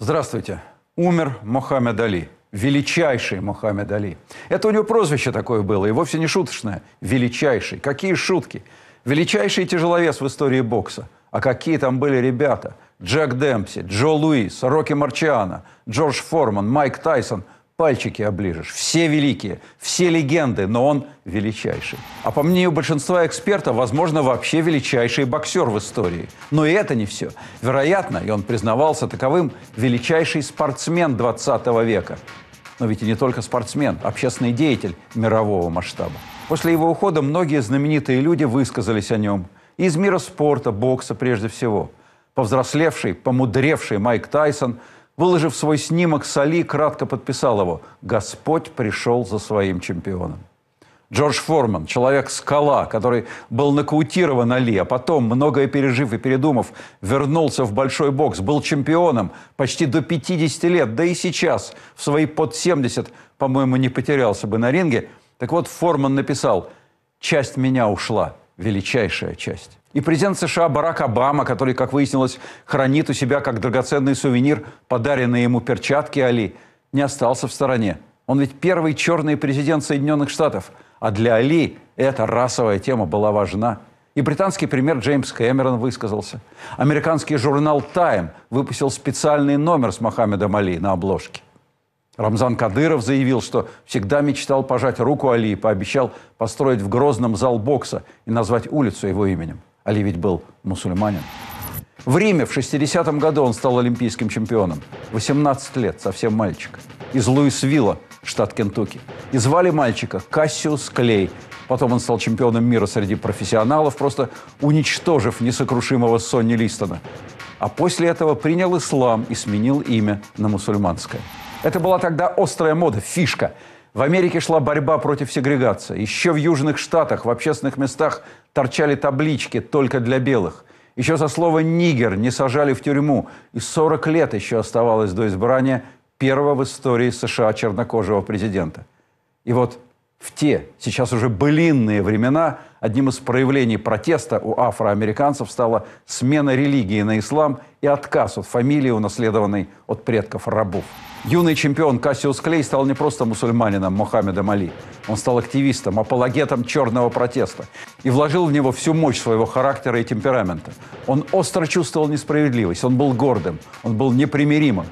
Здравствуйте. Умер Мохаммед Али. Величайший Мохаммед Али. Это у него прозвище такое было, и вовсе не шуточное. Величайший. Какие шутки? Величайший тяжеловес в истории бокса. А какие там были ребята? Джек Демпси, Джо Луис, Рокки Марчиано, Джордж Форман, Майк Тайсон – пальчики оближешь. Все великие, все легенды, но он величайший. А по мнению большинства экспертов, возможно, вообще величайший боксер в истории. Но и это не все. Вероятно, и он признавался таковым, величайший спортсмен 20 века. Но ведь и не только спортсмен, общественный деятель мирового масштаба. После его ухода многие знаменитые люди высказались о нем. Из мира спорта, бокса прежде всего. Повзрослевший, помудревший Майк Тайсон – Выложив свой снимок, Сали кратко подписал его «Господь пришел за своим чемпионом». Джордж Форман, человек-скала, который был нокаутирован Али, а потом, многое пережив и передумав, вернулся в большой бокс, был чемпионом почти до 50 лет, да и сейчас, в свои под 70, по-моему, не потерялся бы на ринге. Так вот, Форман написал «Часть меня ушла, величайшая часть. И президент США Барак Обама, который, как выяснилось, хранит у себя как драгоценный сувенир подаренные ему перчатки Али, не остался в стороне. Он ведь первый черный президент Соединенных Штатов, а для Али эта расовая тема была важна. И британский премьер Джеймс Кэмерон высказался. Американский журнал «Тайм» выпустил специальный номер с Мохаммедом Али на обложке. Рамзан Кадыров заявил, что всегда мечтал пожать руку Али, пообещал построить в Грозном зал бокса и назвать улицу его именем. Али ведь был мусульманин. В Риме в 60-м году он стал олимпийским чемпионом. 18 лет, совсем мальчик. Из Луисвилла, штат Кентукки. И звали мальчика Кассиус Клей. Потом он стал чемпионом мира среди профессионалов, просто уничтожив несокрушимого Сонни Листона. А после этого принял ислам и сменил имя на мусульманское. Это была тогда острая мода, фишка. В Америке шла борьба против сегрегации. Еще в Южных Штатах в общественных местах торчали таблички «Только для белых». Еще за слово «нигер» не сажали в тюрьму. И 40 лет еще оставалось до избрания первого в истории США чернокожего президента. И вот в те, сейчас уже былинные времена, одним из проявлений протеста у афроамериканцев стала смена религии на ислам и отказ от фамилии, унаследованной от предков рабов. Юный чемпион Кассиус Клей стал не просто мусульманином Мухаммедом Мали, Он стал активистом, апологетом черного протеста и вложил в него всю мощь своего характера и темперамента. Он остро чувствовал несправедливость, он был гордым, он был непримиримым,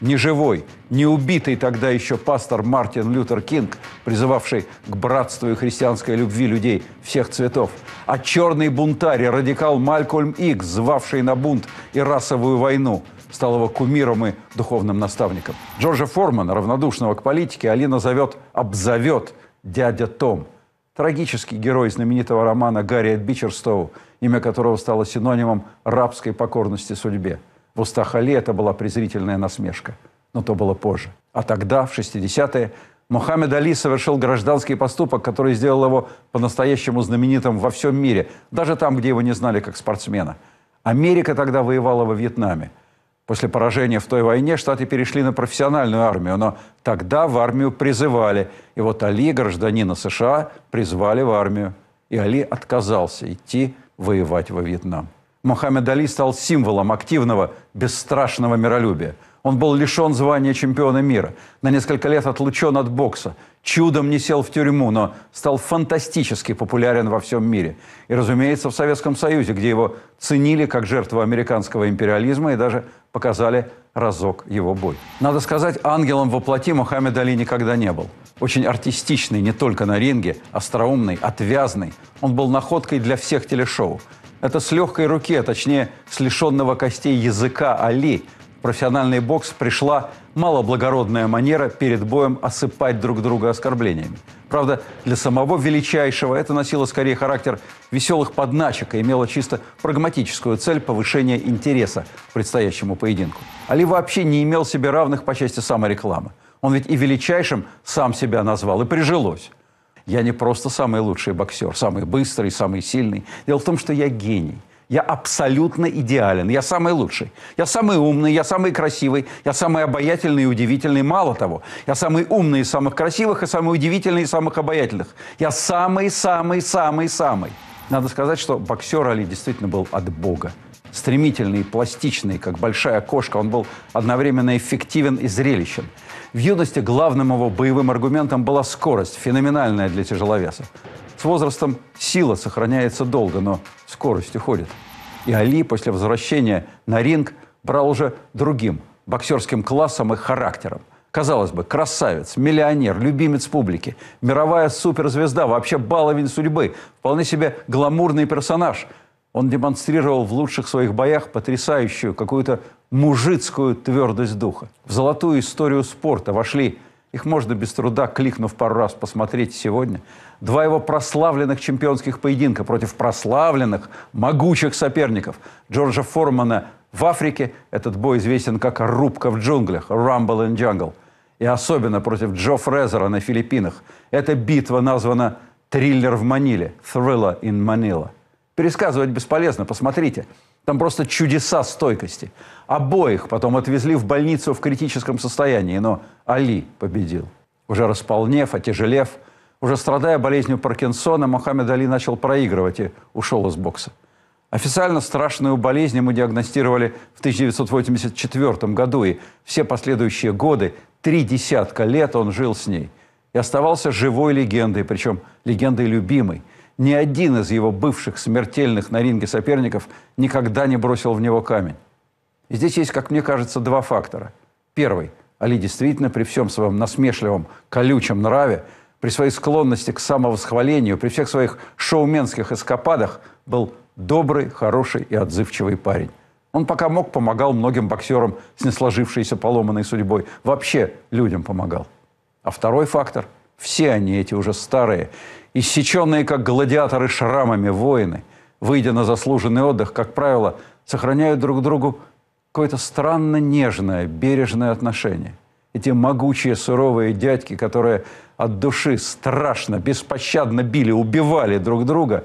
неживой, неубитый тогда еще пастор Мартин Лютер Кинг, призывавший к братству и христианской любви людей всех цветов, а черный бунтарь и радикал Малькольм Икс, звавший на бунт и расовую войну, стал его кумиром и духовным наставником. Джорджа Формана, равнодушного к политике, Алина зовет, обзовет дядя Том – трагический герой знаменитого романа Гарри Бичерстоу, имя которого стало синонимом рабской покорности судьбе. В устах Али это была презрительная насмешка. Но то было позже. А тогда, в 60-е, Мухаммед Али совершил гражданский поступок, который сделал его по-настоящему знаменитым во всем мире, даже там, где его не знали как спортсмена. Америка тогда воевала во Вьетнаме. После поражения в той войне Штаты перешли на профессиональную армию, но тогда в армию призывали. И вот Али, гражданина США, призвали в армию. И Али отказался идти воевать во Вьетнам. Мухаммед Али стал символом активного, бесстрашного миролюбия. Он был лишен звания чемпиона мира, на несколько лет отлучен от бокса, чудом не сел в тюрьму, но стал фантастически популярен во всем мире. И, разумеется, в Советском Союзе, где его ценили как жертву американского империализма и даже показали разок его бой. Надо сказать, ангелом воплоти Мухаммед Али никогда не был. Очень артистичный не только на ринге, остроумный, отвязный. Он был находкой для всех телешоу. Это с легкой руки, а точнее с лишенного костей языка Али. В профессиональный бокс пришла малоблагородная манера перед боем осыпать друг друга оскорблениями. Правда, для самого величайшего это носило скорее характер веселых подначек и имело чисто прагматическую цель повышения интереса к предстоящему поединку. Али вообще не имел себе равных по части саморекламы. Он ведь и величайшим сам себя назвал, и прижилось. Я не просто самый лучший боксер, самый быстрый, самый сильный. Дело в том, что я гений. Я абсолютно идеален. Я самый лучший. Я самый умный, я самый красивый, я самый обаятельный и удивительный. Мало того, я самый умный из самых красивых и самый удивительный из самых обаятельных. Я самый-самый-самый-самый. Надо сказать, что боксер Али действительно был от Бога. Стремительный, пластичный, как большая кошка. Он был одновременно эффективен и зрелищен. В юности главным его боевым аргументом была скорость, феноменальная для тяжеловеса. С возрастом сила сохраняется долго, но скорость уходит. И Али после возвращения на ринг брал уже другим боксерским классом и характером. Казалось бы, красавец, миллионер, любимец публики, мировая суперзвезда, вообще баловень судьбы, вполне себе гламурный персонаж – он демонстрировал в лучших своих боях потрясающую какую-то мужицкую твердость духа. В золотую историю спорта вошли, их можно без труда, кликнув пару раз, посмотреть сегодня, два его прославленных чемпионских поединка против прославленных, могучих соперников Джорджа Формана в Африке. Этот бой известен как «Рубка в джунглях» – «Rumble in Jungle». И особенно против Джо Фрезера на Филиппинах. Эта битва названа «Триллер в Маниле» – «Thriller in Manila». Пересказывать бесполезно, посмотрите. Там просто чудеса стойкости. Обоих потом отвезли в больницу в критическом состоянии, но Али победил. Уже располнев, отяжелев, уже страдая болезнью Паркинсона, Мухаммед Али начал проигрывать и ушел из бокса. Официально страшную болезнь ему диагностировали в 1984 году, и все последующие годы, три десятка лет он жил с ней. И оставался живой легендой, причем легендой любимой – ни один из его бывших смертельных на ринге соперников никогда не бросил в него камень. И здесь есть, как мне кажется, два фактора. Первый. Али действительно при всем своем насмешливом, колючем нраве, при своей склонности к самовосхвалению, при всех своих шоуменских эскападах был добрый, хороший и отзывчивый парень. Он пока мог, помогал многим боксерам с несложившейся поломанной судьбой. Вообще людям помогал. А второй фактор – все они эти уже старые Иссеченные, как гладиаторы, шрамами воины, выйдя на заслуженный отдых, как правило, сохраняют друг другу какое-то странно нежное, бережное отношение. Эти могучие, суровые дядьки, которые от души страшно, беспощадно били, убивали друг друга,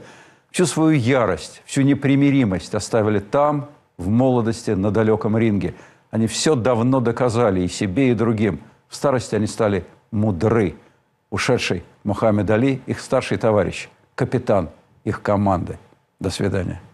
всю свою ярость, всю непримиримость оставили там, в молодости, на далеком ринге. Они все давно доказали и себе, и другим. В старости они стали мудры – ушедший Мухаммед Али, их старший товарищ, капитан их команды. До свидания.